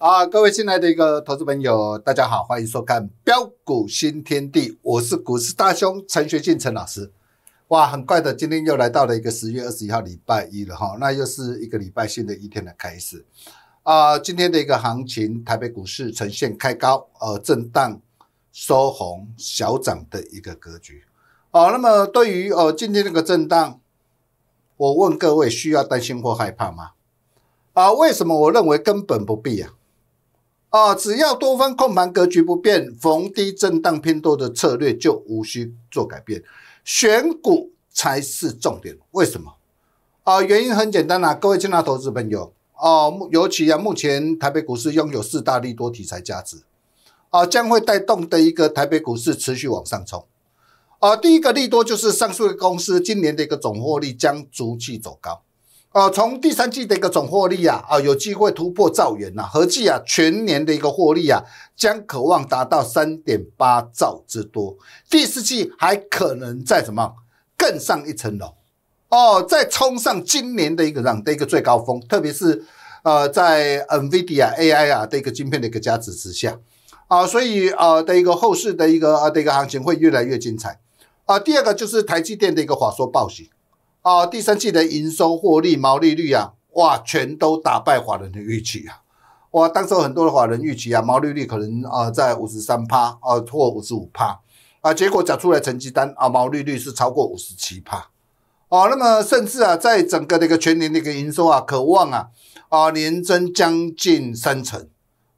啊，各位新来的一个投资朋友，大家好，欢迎收看《标股新天地》，我是股市大兄陈学进陈老师。哇，很快的，今天又来到了一个十月二十一号礼拜一了哈，那又是一个礼拜新的一天的开始啊。今天的一个行情，台北股市呈现开高呃震荡收红小涨的一个格局。好，那么对于呃今天这个震荡，我问各位需要担心或害怕吗？啊，为什么我认为根本不必啊？啊，只要多方控盘格局不变，逢低震荡偏多的策略就无需做改变，选股才是重点。为什么？啊，原因很简单啊，各位重大投资朋友哦，尤其啊，目前台北股市拥有四大利多题材价值，啊，将会带动的一个台北股市持续往上冲。啊，第一个利多就是上的公司今年的一个总获利将逐季走高。啊，从第三季的一个总获利啊，啊，有机会突破兆元呐。合计啊，全年的一个获利啊，将渴望达到三点八兆之多。第四季还可能再什么更上一层楼哦，再冲上今年的一个涨的一个最高峰。特别是呃，在 NVIDIA AI 啊的一个晶片的一个加持之下啊，所以啊的一个后市的一个啊的一个行情会越来越精彩啊。第二个就是台积电的一个华硕暴行。啊，第三季的营收、获利、毛利率啊，哇，全都打败华人的预期啊！哇，当时很多的华人预期啊，毛利率可能啊在五十三趴啊或五十五趴啊，结果讲出来成绩单啊，毛利率是超过五十七趴，哦，那么甚至啊，在整个一个全年一个营收啊，可望啊啊年增将近三成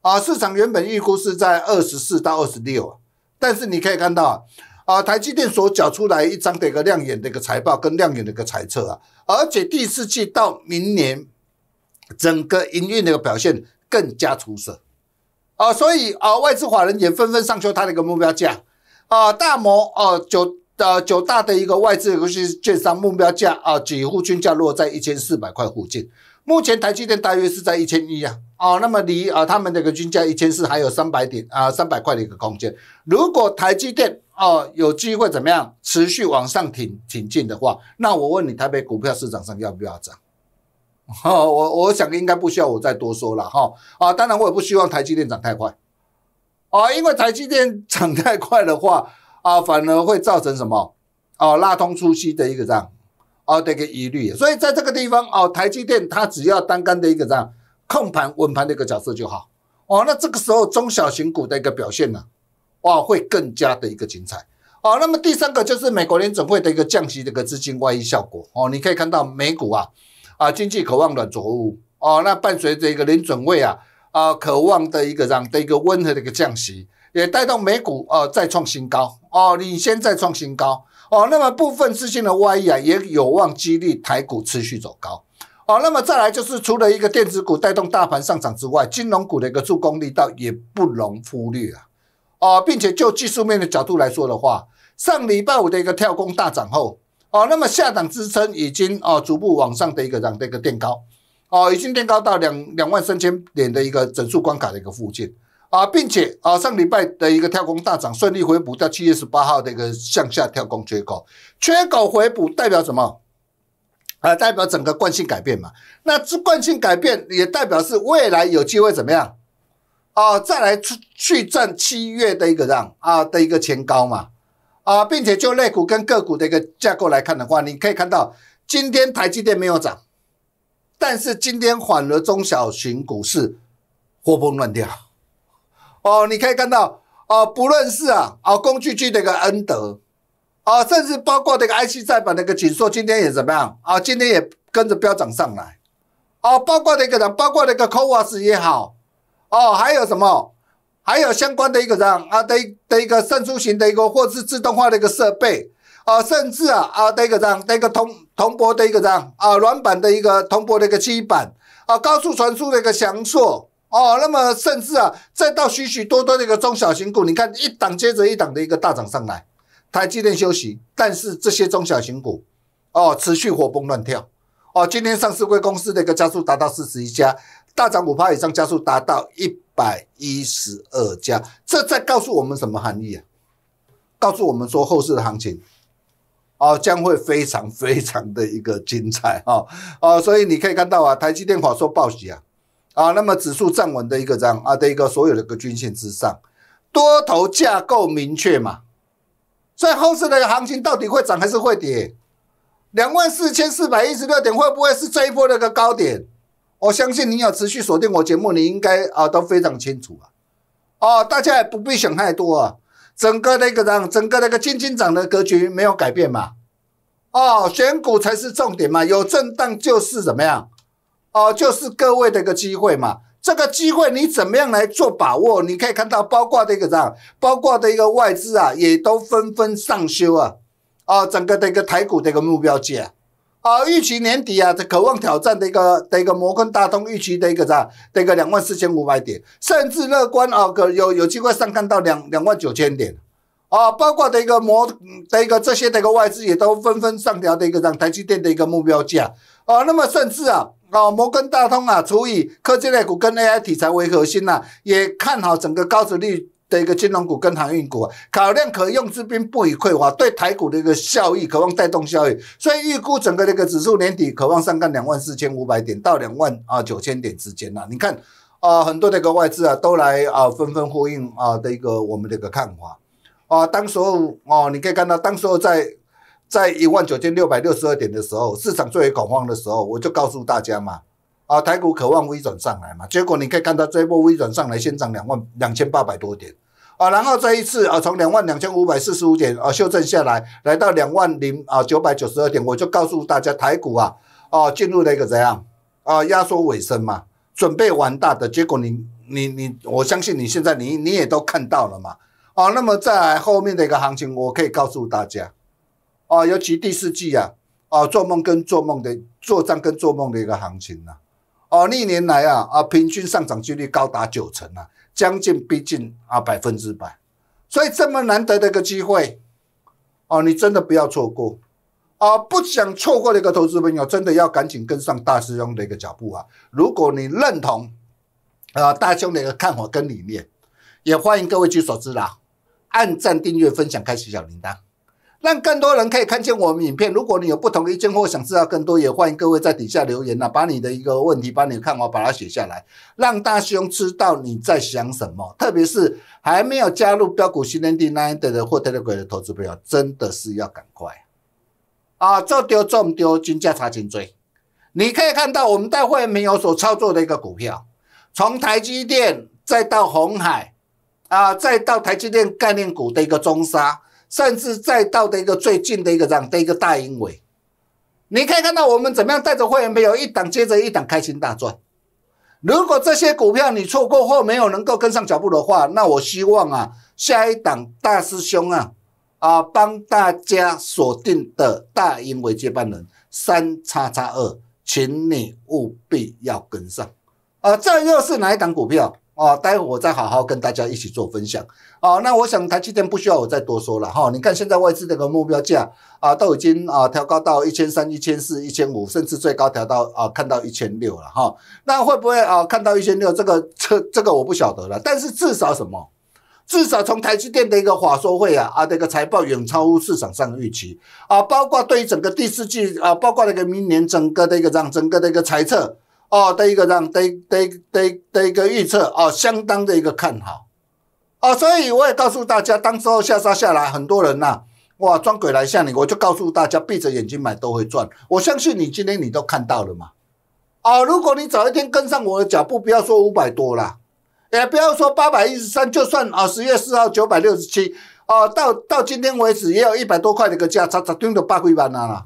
啊，市场原本预估是在二十四到二十六但是你可以看到。啊，台积电所缴出来一张的一个亮眼的一个财报跟亮眼的一个财报啊，而且第四季到明年，整个营运的一个表现更加出色，啊，所以啊，外资法人也纷纷上调它的一个目标价，啊，大摩啊九呃九大的一个外资其是券商目标价啊，几乎均价落在一千四百块附近。目前台积电大约是在一千一啊，哦，那么离啊他们那个均价一千四还有三百点啊三百块的一个空间。如果台积电哦有机会怎么样持续往上挺挺进的话，那我问你，台北股票市场上要不要涨？哦，我我想应该不需要我再多说了哈啊，当然我也不希望台积电涨太快啊，因为台积电涨太快的话啊，反而会造成什么哦拉通出息的一个这样哦，这个疑虑。所以在这个地方哦，台积电它只要单干的一个这样控盘稳盘的一个角色就好哦。那这个时候中小型股的一个表现呢，哇，会更加的一个精彩哦。那么第三个就是美国联准会的一个降息的一个资金外溢效果哦。你可以看到美股啊啊，经济渴望软着陆哦，那伴随着一个联准会啊啊渴望的一个这样的一个温和的一个降息，也带动美股啊再创新高哦，领先再创新高。哦，那么部分资金的外溢啊，也有望激励台股持续走高。哦，那么再来就是除了一个电子股带动大盘上涨之外，金融股的一个助攻力道也不容忽略啊。哦，并且就技术面的角度来说的话，上礼拜五的一个跳空大涨后，哦，那么下档支撑已经哦逐步往上的一个涨的一个垫高，哦，已经垫高到两两万三千点的一个整数关卡的一个附近。啊，并且啊，上礼拜的一个跳空大涨，顺利回补到七月十八号的一个向下跳空缺口，缺口回补代表什么？啊，代表整个惯性改变嘛。那这惯性改变也代表是未来有机会怎么样？啊，再来去去占七月的一个让啊的一个前高嘛。啊，并且就类股跟个股的一个架构来看的话，你可以看到今天台积电没有涨，但是今天反而中小型股市活蹦乱跳。哦，你可以看到，哦，不论是啊，啊，工具机的一个恩德，啊，甚至包括这个 IC 再的一个紧缩，今天也怎么样？啊，今天也跟着飙涨上来，哦，包括那个人，包括那个 c o v a s 也好，哦，还有什么？还有相关的一个人啊，的的一个渗出型的一个或是自动化的一个设备，啊，甚至啊，啊，的一个章，一个铜铜箔的一个章，啊，软板的一个铜箔的一个基板，啊，高速传输的一个翔硕。哦，那么甚至啊，再到许许多多的一个中小型股，你看一档接着一档的一个大涨上来，台积电休息，但是这些中小型股，哦，持续活蹦乱跳，哦，今天上市柜公司的一个加速达到四十一家，大涨五以上，加速达到一百一十二家，这在告诉我们什么含义啊？告诉我们说后市的行情，哦，将会非常非常的一个精彩哦。哦，所以你可以看到啊，台积电火速报喜啊。啊，那么指数站稳的一个样啊的一个所有的一个均线之上，多头架构明确嘛，所以后市的行情到底会涨还是会跌？两万四千四百一十六点会不会是这一波的一个高点？我相信你有持续锁定我节目，你应该啊都非常清楚啊。哦，大家也不必想太多啊，整个那个让整个那个进金涨的格局没有改变嘛。哦，选股才是重点嘛，有震荡就是怎么样？哦，就是各位的一个机会嘛，这个机会你怎么样来做把握？你可以看到，包括的一个这样，包括的一个外资啊，也都纷纷上修啊，啊，整个的一个台股的一个目标价啊，啊，预期年底啊，这渴望挑战的一个的一个摩根大通预期的一个这的一个两万四千五百点，甚至乐观啊，可有有机会上看到两两万九千点，啊，包括的一个摩的一个这些的一个外资也都纷纷上调的一个让台积电的一个目标价啊，那么甚至啊。哦，摩根大通啊，除以科技类股跟 AI 题材为核心呐，也看好整个高股率的一个金融股跟航运股啊。考量可用之兵不以匮乏，对台股的一个效益，渴望带动效益，所以预估整个这个指数年底渴望上干两万四千五百点到两万啊九千点之间呐。你看啊，很多的一个外资啊都来啊，纷纷呼应啊的一个我们的一个看法啊。当时候哦，你可以看到当时候在。在一万九千六百六十二点的时候，市场最为恐慌的时候，我就告诉大家嘛，啊，台股渴望微转上来嘛，结果你可以看到这波微转上来，先涨两万两千八百多点，啊，然后这一次啊，从两万两千五百四十五点啊修正下来，来到两万零啊九百九十二点，我就告诉大家，台股啊，啊，进入了一个怎样啊压缩尾声嘛，准备玩大的，结果你你你，我相信你现在你你也都看到了嘛，啊，那么在后面的一个行情，我可以告诉大家。啊，尤其第四季啊，啊，做梦跟做梦的，做账跟做梦的一个行情呐，哦，历年来啊，啊，平均上涨几率高达九成啊，将近逼近啊百分之百，所以这么难得的一个机会，哦，你真的不要错过，哦，不想错过的一个投资朋友，真的要赶紧跟上大师兄的一个脚步啊！如果你认同，啊，大师兄的一个看法跟理念，也欢迎各位举手之劳，啦，按赞、订阅、分享、开启小铃铛。让更多人可以看见我们影片。如果你有不同意见或想知道更多，也欢迎各位在底下留言呐，把你的一个问题、把你看完，把它写下来，让大兄知道你在想什么。特别是还没有加入标股新天地那一带的或台积电的投资朋友，真的是要赶快啊！做丢做唔丢，均价差金追。你可以看到我们代会没有所操作的一个股票，从台积电再到红海，啊，再到台积电概念股的一个中沙。甚至再到的一个最近的一个这样的一个大阴尾，你可以看到我们怎么样带着会员朋有一档接着一档开心大赚。如果这些股票你错过或没有能够跟上脚步的话，那我希望啊下一档大师兄啊啊帮大家锁定的大阴尾接班人三叉叉二，请你务必要跟上。啊，这又是哪一档股票？啊，待会我再好好跟大家一起做分享。啊，那我想台积电不需要我再多说了哈。你看现在外资这个目标价啊，都已经啊调高到一千三、一千四、一千五，甚至最高调到啊看到一千六了哈。那会不会啊看到一千六这个这这个我不晓得了。但是至少什么？至少从台积电的一个法说会啊啊那个财报远超市场上的预期啊，包括对于整个第四季啊，包括那个明年整个的一个这样整个的一个猜测。哦，的一个让样，得得得得一个预测哦，相当的一个看好哦，所以我也告诉大家，当时候下杀下来，很多人呐，哇，装鬼来吓你，我就告诉大家，闭着眼睛买都会赚，我相信你今天你都看到了嘛，哦，如果你早一天跟上我的脚步，不要说五百多了，也不要说八百一十三，就算哦，十月四号九百六十七哦，到到今天为止也有一百多块的一个价，差差一的八百万啊了。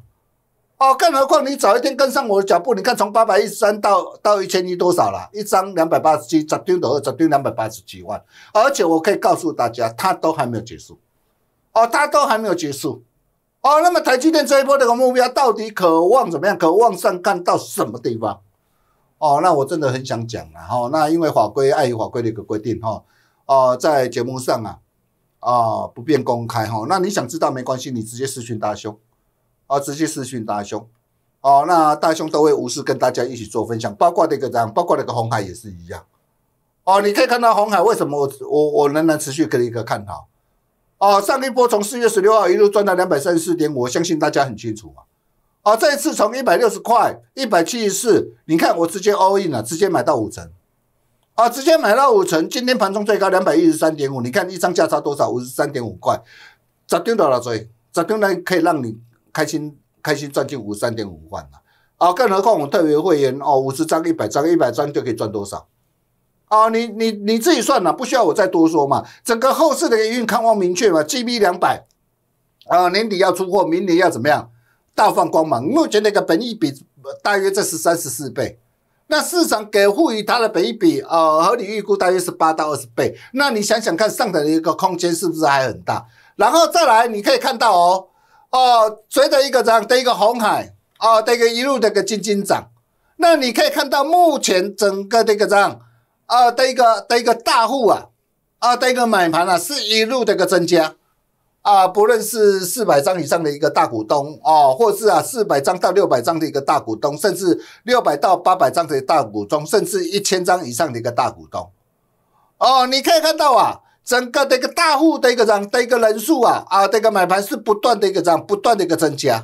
哦，更何况你早一天跟上我的脚步，你看从八百一十三到到一千一多少了？一张两百八十七，十停的哦，涨两百八十七万。而且我可以告诉大家，它都还没有结束。哦，它都还没有结束。哦，那么台积电这一波那个目标到底渴望怎么样？渴望上看到什么地方？哦，那我真的很想讲了哈，那因为法规碍于法规的一个规定，哈，哦，在节目上啊，啊，不便公开，哈，那你想知道没关系，你直接私讯大兄。啊，直接私讯大兄，哦，那大兄都会无私跟大家一起做分享，包括那个张，包括那个红海也是一样，哦，你可以看到红海为什么我我我仍然持续给一个看好，哦，上一波从四月十六号一路赚到两百三十四点，我相信大家很清楚啊，啊，这一次从一百六十块一百七十四，你看我直接 all in 了，直接买到五成，啊，直接买到五成，今天盘中最高两百一十三点五，你看一张价差多少，五十三点五块，十张多少多？十张来可以让你。开心开心赚进五十三点五万了啊！更何况我特别会员哦，五十张、一百张、一百张就可以赚多少啊？你你你自己算了，不需要我再多说嘛。整个后市的营运康望明确嘛，G B 两百啊，年底要出货，明年要怎么样大放光芒？目前那个本益比大约这是三十四倍，那市场给赋予它的本益比啊，合理预估大约是八到二十倍。那你想想看，上涨的一个空间是不是还很大？然后再来，你可以看到哦。哦，随着一个涨的一个红海，哦，这一个一路的一个金金涨，那你可以看到目前整个的一个涨，啊，的一个的一个大户啊，啊，的一个买盘啊，是一路的一个增加，啊，不论是四百张以上的一个大股东哦，或是啊四百张到六百张的一个大股东，甚至六百到八百张的大股东，甚至一千张以上的一个大股东，哦，你可以看到啊。整个的一个大户的一个人，一个人数啊，啊，这个买盘是不断的一个涨，不断的一个增加，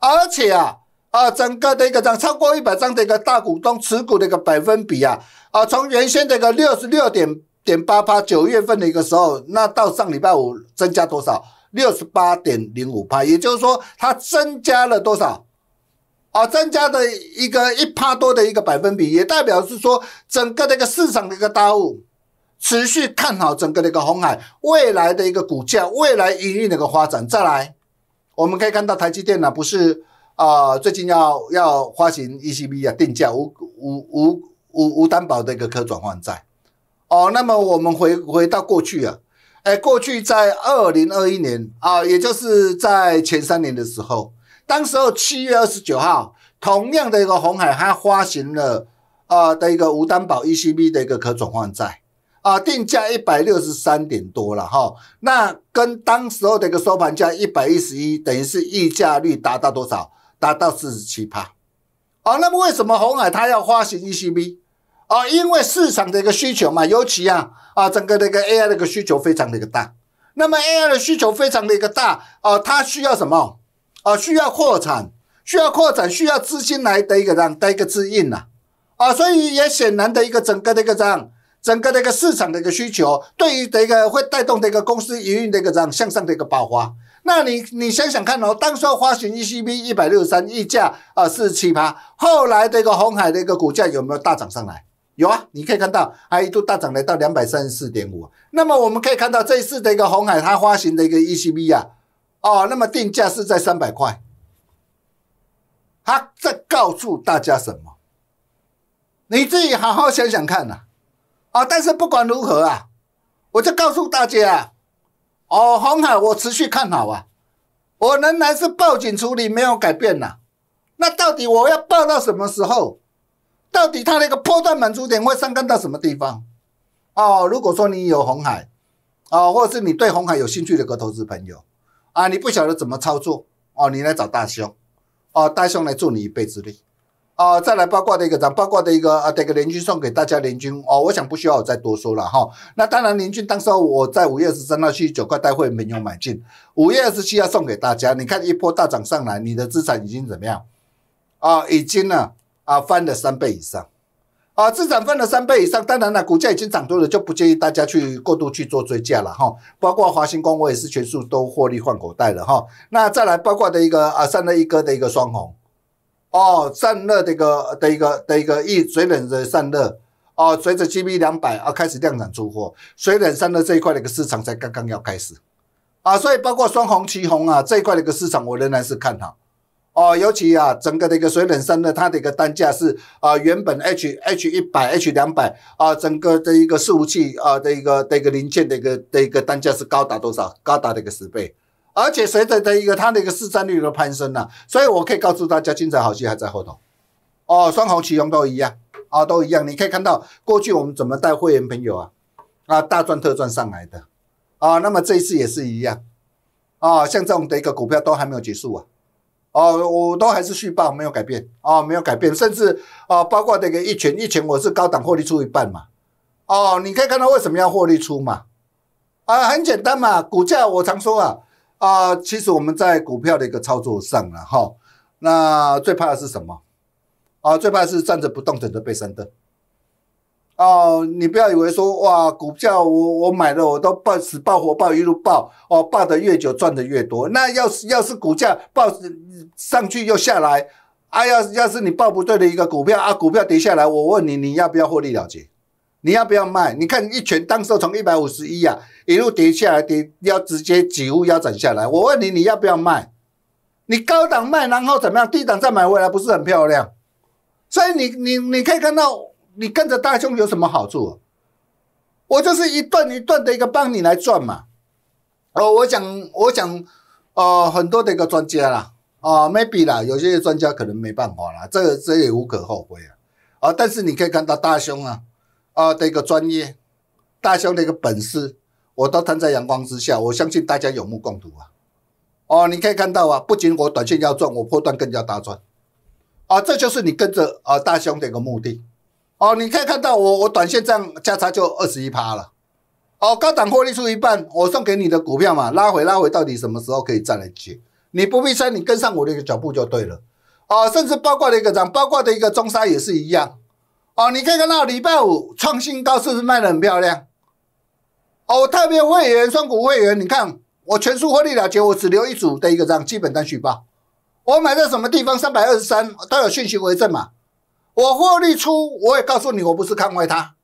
而且啊，啊，整个的一个涨超过一百张的一个大股东持股的一个百分比啊，啊，从原先的一个六十六点点八趴九月份的一个时候，那到上礼拜五增加多少？六十八点零五趴，也就是说它增加了多少？啊，增加的一个一趴多的一个百分比，也代表是说整个这个市场的一个大户。持续看好整个的一个红海未来的一个股价，未来营运的一个发展。再来，我们可以看到台积电呢，不是啊，最近要要发行 ECB 啊，定价无无无无无担保的一个可转换债。哦，那么我们回回到过去啊，哎，过去在二零二一年啊，也就是在前三年的时候，当时候七月二十九号，同样的一个红海，它发行了啊的一个无担保 ECB 的一个可转换债。啊，定价一百六十三点多了哈，那跟当时候的一个收盘价一百一十一，等于是溢价率达到多少？达到四十七帕。啊，那么为什么红海它要发行 E C B？啊，因为市场的一个需求嘛，尤其啊啊，整个那个 A I 的个需求非常的一个大。那么 A I 的需求非常的一个大啊，它需要什么？啊，需要扩产，需要扩产，需要资金来的一个让一个资印呐。啊，所以也显然的一个整个的一个这样。整个的一个市场的一个需求，对于的一个会带动的一个公司营运的一个这样向上的一个爆发。那你你想想看哦，当初发行 E C b 一百六十三溢价啊四十七八，后来这个红海的一个股价有没有大涨上来？有啊，你可以看到还一度大涨来到两百三十四点五。那么我们可以看到这一次的一个红海它发行的一个 E C b 啊，哦，那么定价是在三百块，它在告诉大家什么？你自己好好想想看呐。啊！但是不管如何啊，我就告诉大家啊，哦，红海我持续看好啊，我仍然是报警处理没有改变呐。那到底我要报到什么时候？到底它那个破断满足点会上升到什么地方？哦，如果说你有红海，哦，或者是你对红海有兴趣的一个投资朋友啊，你不晓得怎么操作哦，你来找大兄，哦，大兄来助你一臂之力。啊，再来八卦的一个涨，八卦的一个啊，这个联军送给大家联军哦，我想不需要我再多说了哈。那当然联军，当时候我在五月二十三号去九块带会没有买进，五月二十七要送给大家，你看一波大涨上来，你的资产已经怎么样啊？已经呢啊翻了三倍以上啊，资产翻了三倍以上，当然了，股价已经涨多了，就不建议大家去过度去做追价了哈。包括华新工，我也是全数都获利换口袋了哈。那再来八卦的一个啊，三的一哥的一个双红。哦，散热的一个的一个的一个一水冷的散热，哦，随着 GB 两百啊开始量产出货，水冷散热这一块的一个市场才刚刚要开始，啊，所以包括双红、七红啊这一块的一个市场，我仍然是看好，哦，尤其啊整个的一个水冷散热，它的一个单价是啊原本 H H 一百 H 两百啊，整个的一个服器啊的一个的一个零件的一个的一个单价是高达多少？高达的一个十倍。而且随着的一个它的一个市占率的攀升呢，所以我可以告诉大家，精彩好戏还在后头哦。双红、旗红都一样啊，都一样。你可以看到过去我们怎么带会员朋友啊啊大赚特赚上来的啊。那么这一次也是一样啊。像这种的一个股票都还没有结束啊哦，我都还是续报没有改变啊，没有改变，甚至啊，包括这个一拳一拳，我是高档获利出一半嘛。哦，你可以看到为什么要获利出嘛？啊，很简单嘛，股价我常说啊。啊，其实我们在股票的一个操作上了哈，那最怕的是什么？啊，最怕的是站着不动，等着被三的。哦，你不要以为说哇，股票我我买了，我都爆死爆活爆一路爆，哦，爆的越久赚的越多。那要是要是股价爆上去又下来，啊，要要是你抱不对的一个股票啊，股票跌下来，我问你，你要不要获利了结？你要不要卖？你看，一拳当时从一百五十一啊，一路跌下来，跌要直接几乎腰斩下来。我问你，你要不要卖？你高档卖，然后怎么样？低档再买回来，不是很漂亮？所以你你你可以看到，你跟着大胸有什么好处？我就是一段一段的一个帮你来赚嘛。哦，我讲我讲，呃，很多的一个专家啦，啊，maybe 啦，有些专家可能没办法啦，这个这也无可厚非啊。啊，但是你可以看到大胸啊。啊，的一个专业，大兄的一个本事，我都摊在阳光之下，我相信大家有目共睹啊。哦，你可以看到啊，不仅我短线要赚，我波段更加大赚。啊，这就是你跟着啊大兄的一个目的。哦，你可以看到我，我短线这样加差就二十一趴了。哦，高档获利出一半，我送给你的股票嘛，拉回拉回到底什么时候可以再来接？你不必猜，你跟上我的一个脚步就对了。哦，甚至包括的一个涨，包括的一个中沙也是一样。哦，你可以看到礼拜五创新高是不是卖的很漂亮。哦，特别会员双股会员，你看我全数获利了结，我只留一组的一个样基本单续报。我买在什么地方？三百二十三，都有讯息为证嘛。我获利出，我也告诉你，我不是看坏它，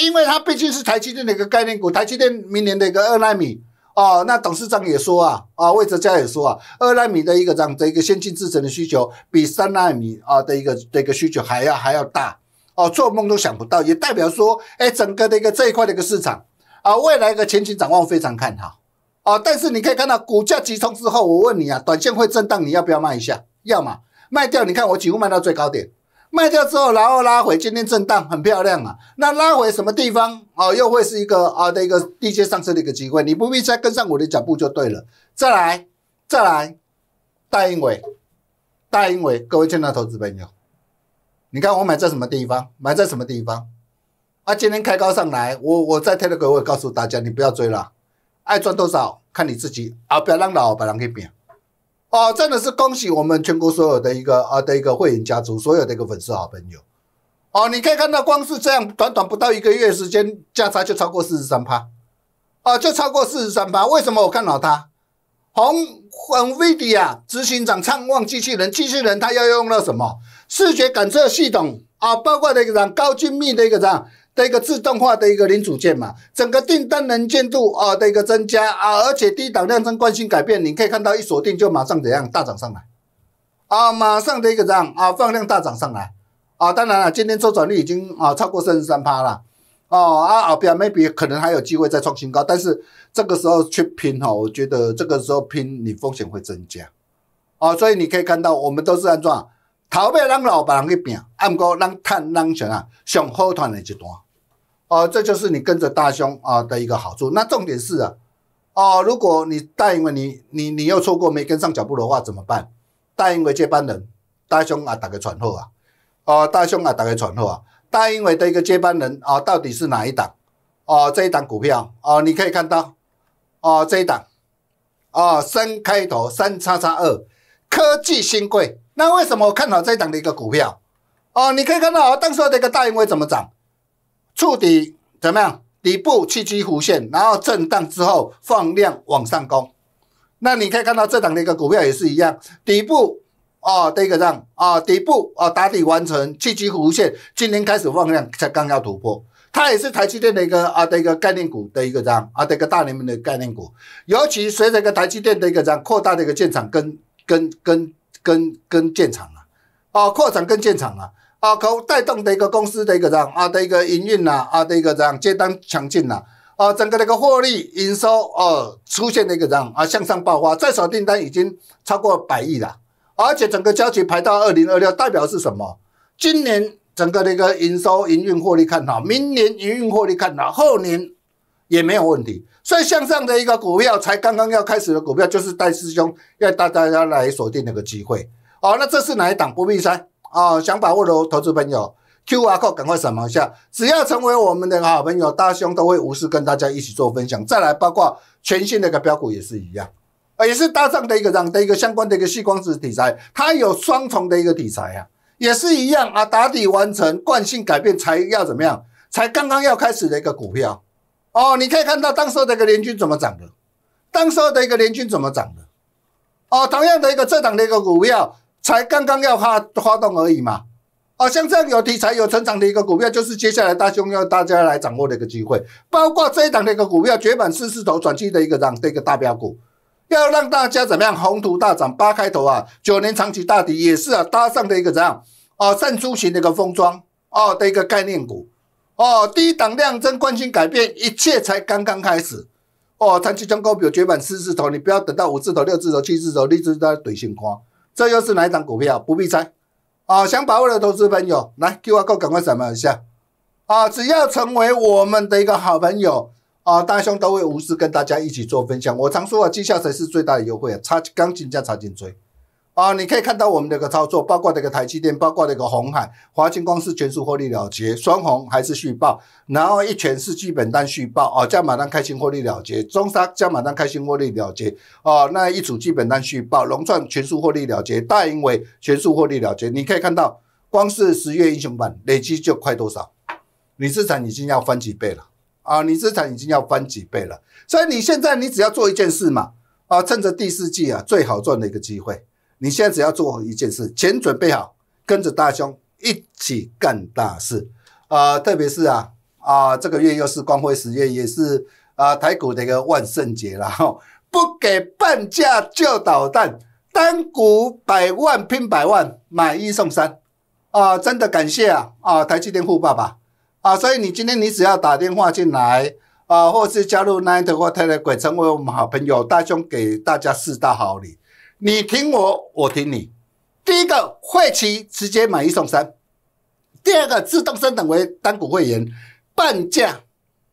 因为它毕竟是台积电的一个概念股，台积电明年的一个二纳米。哦，那董事长也说啊，啊魏哲家也说啊，二纳米的一个这样的一个先进制程的需求，比三纳米啊的一个的一个需求还要还要大。哦，做梦都想不到，也代表说，哎，整个的一个这一块的一个市场啊，未来的前景展望非常看好啊。但是你可以看到股价急冲之后，我问你啊，短线会震荡，你要不要卖一下？要嘛卖掉，你看我几乎卖到最高点，卖掉之后然后拉回，今天震荡很漂亮啊。那拉回什么地方啊？又会是一个啊的一个低阶上升的一个机会，你不必再跟上我的脚步就对了。再来，再来，大英伟，大英伟，各位见到投资朋友。你看我买在什么地方？买在什么地方？啊，今天开高上来，我我在 telegram 我也告诉大家，你不要追了，爱赚多少看你自己，啊，不要让老板姓给扁。哦，真的是恭喜我们全国所有的一个啊的一个会员家族，所有的一个粉丝好朋友。哦，你可以看到，光是这样短短不到一个月时间，价差就超过四十三趴，啊，就超过四十三趴。为什么我看好它？红红 V D 啊，执行长畅望机器人，机器人它要用到什么？视觉感测系统啊，包括那一个这高精密的一个这样的一个自动化的一个零组件嘛，整个订单能见度啊的一个增加啊，而且低档量增惯性改变，你可以看到一锁定就马上怎样大涨上来啊，马上的一个样啊放量大涨上来啊，当然了，今天周转率已经啊超过三十三趴了哦啊，啊，maybe 可能还有机会再创新高，但是这个时候去拼哦，我觉得这个时候拼你风险会增加啊，所以你可以看到我们都是按怎。逃避让老百姓去拼，啊，不过咱趁咱上啊上好赚的一段，哦，这就是你跟着大兄啊的一个好处。那重点是啊，哦，如果你大因为你你你又错过没跟上脚步的话怎么办？大因为接班人，大兄啊大概传后啊，哦，大兄啊大概传后啊，大因为的一个接班人啊到底是哪一档？哦，这一档股票哦，你可以看到，哦，这一档，哦，三开头三叉叉二科技新贵。那为什么看好这档的一个股票？哦，你可以看到当时的一个大阴会怎么涨，触底怎么样？底部去击弧线，然后震荡之后放量往上攻。那你可以看到这档的一个股票也是一样，底部哦的一个这样啊底部啊打底完成去击弧线，今天开始放量才刚要突破。它也是台积电的一个啊的一个概念股的一个这样啊的一个大热门的概念股，尤其随着一个台积电的一个这样扩大的一个建厂跟跟跟。跟跟建厂啊，啊扩展跟建厂啊，啊可带动的一个公司的一个这样啊的一个营运呐，啊的一个这样接单强劲呐，啊整个那个获利营收哦出现的一个这样啊向上爆发，在手订单已经超过百亿了，而且整个交期排到二零二六，代表是什么？今年整个的一个营收营运获利看好，明年营运获利看好，后年也没有问题。最向上的一个股票，才刚刚要开始的股票，就是戴师兄要带大家来锁定那个机会哦。那这是哪一档？不必猜啊！想把握的投资朋友，Q R code 赶快扫描一下。只要成为我们的好朋友，大兄都会无私跟大家一起做分享。再来，包括全新的一个标股也是一样，也是搭上的一个涨的一个相关的一个细光子题材，它有双重的一个题材啊，也是一样啊，打底完成惯性改变才要怎么样？才刚刚要开始的一个股票。哦，你可以看到当时的一个联军怎么涨的，当时的一个联军怎么涨的？哦，同样的一个这档的一个股票才刚刚要发发动而已嘛。哦，像这样有题材、有成长的一个股票，就是接下来大兄要大家来掌握的一个机会。包括这一档的一个股票，绝版四四头转机的一个涨的一个大标股，要让大家怎么样？宏图大涨八开头啊，九年长期大底也是啊搭上的一个怎样？哦，散猪型的一个封装哦的一个概念股。哦，低档量增关心改变，一切才刚刚开始。哦，长期中高票绝版四字头，你不要等到五字头、六字头、七字头、六字在怼新光，这又是哪一档股票？不必猜。啊，想把握的投资朋友，来 Q R Code 赶快扫描一下。啊，只要成为我们的一个好朋友，啊，大兄都会无私跟大家一起做分享。我常说啊，绩效才是最大的优惠啊，擦钢琴加擦颈椎。啊，你可以看到我们的一个操作，包括这个台积电，包括这个红海华清公司全数获利了结，双红还是续报，然后一全是基本单续报啊，加马单开心获利了结，中沙加马单开心获利了结啊，那一组基本单续报，龙创全数获利了结，大盈伟全数获利了结。你可以看到，光是十月英雄版累积就快多少，你资产已经要翻几倍了啊，你资产已经要翻几倍了，所以你现在你只要做一件事嘛，啊，趁着第四季啊最好赚的一个机会。你现在只要做好一件事，钱准备好，跟着大兄一起干大事。啊，特别是啊啊，这个月又是光辉十月，也是啊台股的一个万圣节了哈。不给半价就捣蛋，单股百万拼百万，买一送三。啊，真的感谢啊啊，台积电富爸爸啊。所以你今天你只要打电话进来啊，或是加入 Nine 或太太鬼，成为我们好朋友，大兄给大家四大好礼。你停我，我停你。第一个会期直接买一送三，第二个自动升等为单股会员半价，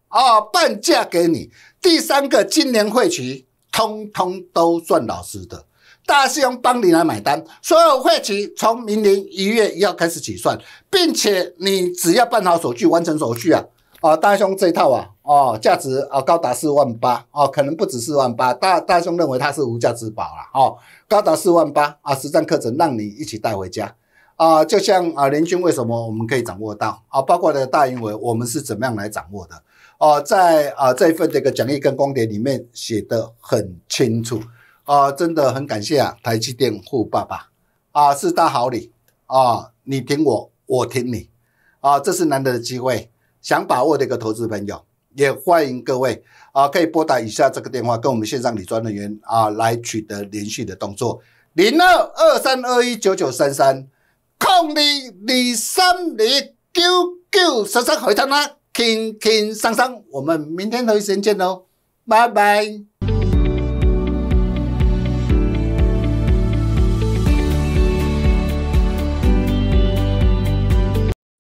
哦，半价给你。第三个今年会期通通都算老师的，大师兄帮你来买单。所有会期从明年一月号开始起算，并且你只要办好手续，完成手续啊。啊，大兄这一套啊，哦，价值啊高达四万八哦，可能不止四万八，大大兄认为它是无价之宝了哦，高达四万八啊，实战课程让你一起带回家啊，就像啊，联军为什么我们可以掌握到啊，包括的大运尾我们是怎么样来掌握的啊，在啊这一份这个讲义跟光碟里面写的很清楚啊，真的很感谢啊，台积电富爸爸啊，是大好礼啊，你挺我，我挺你啊，这是难得的机会。想把握的一个投资朋友，也欢迎各位啊，可以拨打以下这个电话，跟我们线上理专人员啊来取得联系的动作，零二二三二一九九三三控二二三二九九十三回头啦，听听上上，我们明天同一时间见喽，拜拜。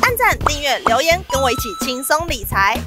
按赞、订阅、留言，跟我一起轻松理财。